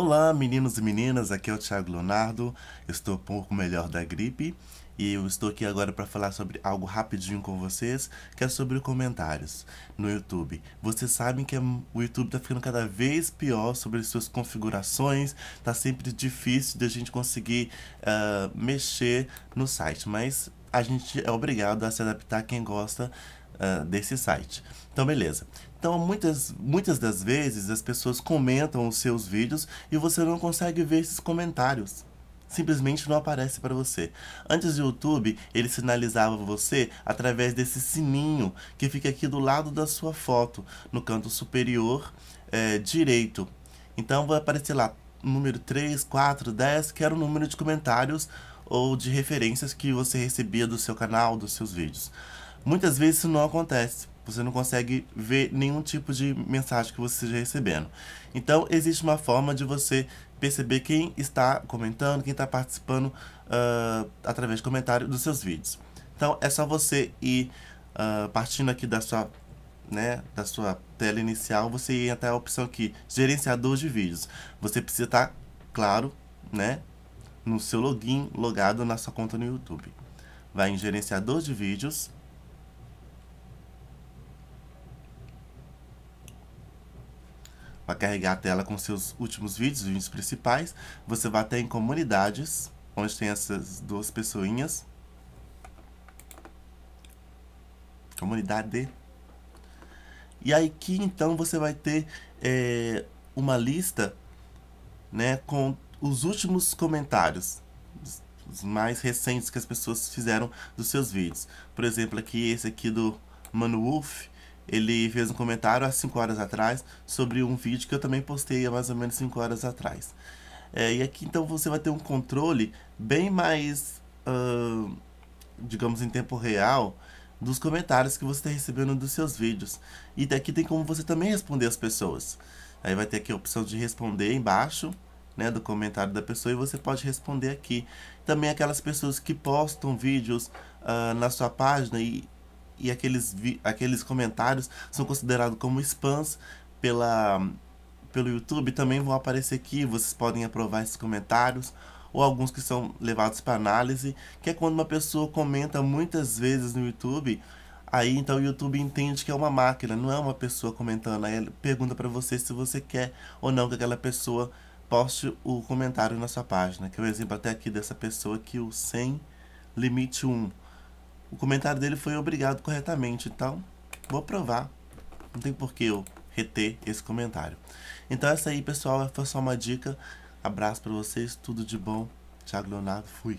Olá, meninos e meninas, aqui é o Thiago Leonardo. estou um pouco melhor da gripe e eu estou aqui agora para falar sobre algo rapidinho com vocês, que é sobre comentários no YouTube. Vocês sabem que é o YouTube está ficando cada vez pior sobre suas configurações, tá sempre difícil de a gente conseguir uh, mexer no site, mas a gente é obrigado a se adaptar quem gosta uh, desse site. Então, beleza. Então, muitas, muitas das vezes as pessoas comentam os seus vídeos e você não consegue ver esses comentários. Simplesmente não aparece para você. Antes do YouTube, ele sinalizava você através desse sininho que fica aqui do lado da sua foto, no canto superior é, direito. Então, vai aparecer lá número 3, 4, 10, que era o número de comentários ou de referências que você recebia do seu canal, dos seus vídeos. Muitas vezes isso não acontece. Você não consegue ver nenhum tipo de mensagem que você esteja recebendo. Então, existe uma forma de você perceber quem está comentando, quem está participando uh, através de comentário dos seus vídeos. Então, é só você ir uh, partindo aqui da sua, né, da sua tela inicial, você ir até a opção aqui, gerenciador de vídeos. Você precisa estar, claro, né, no seu login, logado na sua conta no YouTube. Vai em gerenciador de vídeos para carregar a tela com seus últimos vídeos, vídeos principais, você vai até em comunidades, onde tem essas duas pessoinhas. Comunidade. E aí que então você vai ter é, uma lista né, com os últimos comentários os mais recentes que as pessoas fizeram dos seus vídeos. Por exemplo, aqui esse aqui do Mano Wolf, ele fez um comentário há 5 horas atrás sobre um vídeo que eu também postei há mais ou menos 5 horas atrás. É, e aqui então você vai ter um controle bem mais, uh, digamos, em tempo real dos comentários que você está recebendo dos seus vídeos. E daqui tem como você também responder as pessoas. Aí vai ter aqui a opção de responder embaixo né, do comentário da pessoa e você pode responder aqui. Também aquelas pessoas que postam vídeos uh, na sua página e e aqueles, aqueles comentários são considerados como spams pela, pelo YouTube. Também vão aparecer aqui, vocês podem aprovar esses comentários ou alguns que são levados para análise, que é quando uma pessoa comenta muitas vezes no YouTube Aí então o YouTube entende que é uma máquina, não é uma pessoa comentando. Aí ele pergunta para você se você quer ou não que aquela pessoa poste o comentário na sua página. Que é o um exemplo até aqui dessa pessoa que o sem limite 1 o comentário dele foi obrigado corretamente, então vou provar. Não tem por que eu reter esse comentário. Então essa aí, pessoal, foi só uma dica. Abraço para vocês, tudo de bom. Tiago Leonardo, fui.